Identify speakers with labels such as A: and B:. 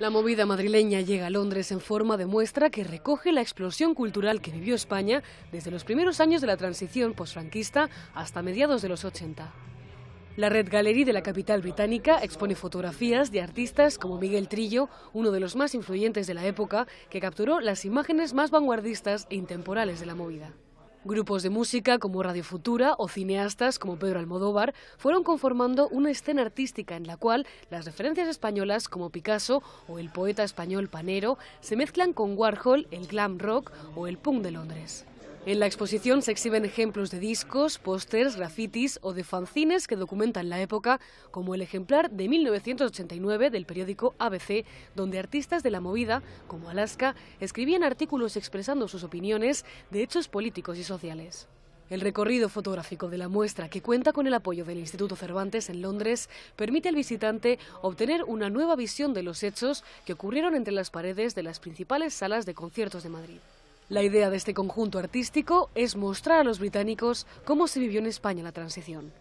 A: La movida madrileña llega a Londres en forma de muestra que recoge la explosión cultural que vivió España desde los primeros años de la transición posfranquista hasta mediados de los 80. La Red Gallery de la capital británica expone fotografías de artistas como Miguel Trillo, uno de los más influyentes de la época, que capturó las imágenes más vanguardistas e intemporales de la movida. Grupos de música como Radio Futura o cineastas como Pedro Almodóvar fueron conformando una escena artística en la cual las referencias españolas como Picasso o el poeta español Panero se mezclan con Warhol, el glam rock o el punk de Londres. En la exposición se exhiben ejemplos de discos, pósters, grafitis o de fanzines que documentan la época, como el ejemplar de 1989 del periódico ABC, donde artistas de la movida, como Alaska, escribían artículos expresando sus opiniones de hechos políticos y sociales. El recorrido fotográfico de la muestra, que cuenta con el apoyo del Instituto Cervantes en Londres, permite al visitante obtener una nueva visión de los hechos que ocurrieron entre las paredes de las principales salas de conciertos de Madrid. La idea de este conjunto artístico es mostrar a los británicos cómo se vivió en España la transición.